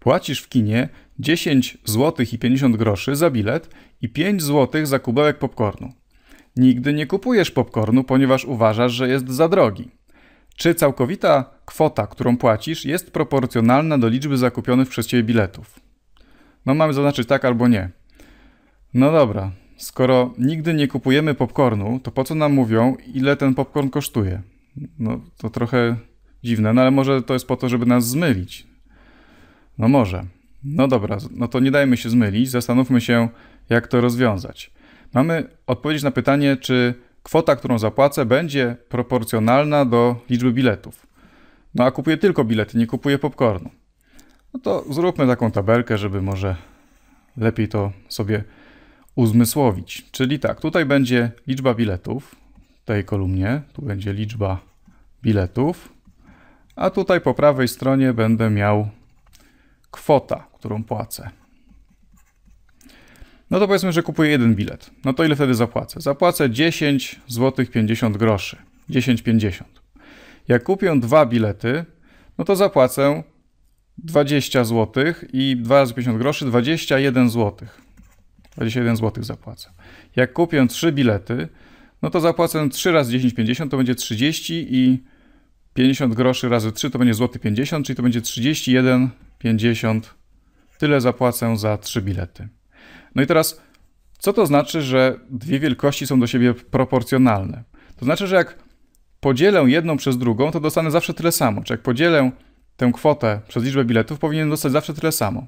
Płacisz w kinie 10 zł i 50 groszy za bilet i 5 zł za kubełek popcornu. Nigdy nie kupujesz popcornu, ponieważ uważasz, że jest za drogi. Czy całkowita kwota, którą płacisz, jest proporcjonalna do liczby zakupionych przez ciebie biletów? No mamy zaznaczyć tak albo nie. No dobra, skoro nigdy nie kupujemy popcornu, to po co nam mówią, ile ten popcorn kosztuje? No to trochę dziwne, no ale może to jest po to, żeby nas zmylić. No może. No dobra, no to nie dajmy się zmylić, zastanówmy się, jak to rozwiązać. Mamy odpowiedzieć na pytanie, czy kwota, którą zapłacę, będzie proporcjonalna do liczby biletów. No a kupuję tylko bilety, nie kupuję popcornu. No to zróbmy taką tabelkę, żeby może lepiej to sobie uzmysłowić. Czyli tak, tutaj będzie liczba biletów w tej kolumnie, tu będzie liczba biletów, a tutaj po prawej stronie będę miał kwota, którą płacę. No to powiedzmy, że kupuję jeden bilet. No to ile wtedy zapłacę? Zapłacę 10 zł 50 groszy. 10,50. Jak kupię dwa bilety, no to zapłacę 20 zł i 2 razy 50 groszy 21 zł. 21 zł zapłacę. Jak kupię trzy bilety, no to zapłacę 3 razy 10,50 to będzie 30 i 50 groszy razy 3 to będzie złoty 50, czyli to będzie 31 50. Tyle zapłacę za trzy bilety. No i teraz, co to znaczy, że dwie wielkości są do siebie proporcjonalne? To znaczy, że jak podzielę jedną przez drugą, to dostanę zawsze tyle samo. Czy jak podzielę tę kwotę przez liczbę biletów, powinienem dostać zawsze tyle samo.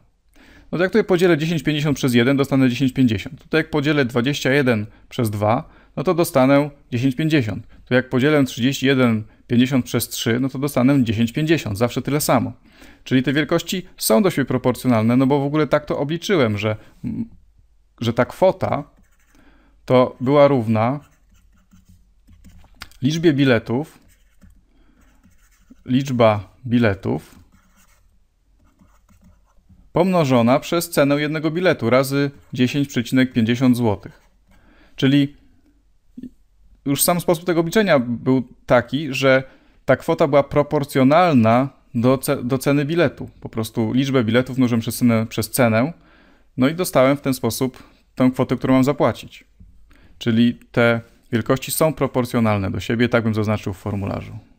No to jak tutaj podzielę 10,50 przez 1, dostanę 10,50. Tutaj jak podzielę 21 przez 2, no to dostanę 10,50. To jak podzielę 31 50 przez 3, no to dostanę 10,50, zawsze tyle samo. Czyli te wielkości są do siebie proporcjonalne, no bo w ogóle tak to obliczyłem, że, mm, że ta kwota to była równa liczbie biletów, liczba biletów pomnożona przez cenę jednego biletu razy 10,50 zł. Czyli już sam sposób tego obliczenia był taki, że ta kwota była proporcjonalna do, ce do ceny biletu. Po prostu liczbę biletów mnożyłem przez cenę, przez cenę, no i dostałem w ten sposób tę kwotę, którą mam zapłacić. Czyli te wielkości są proporcjonalne do siebie, tak bym zaznaczył w formularzu.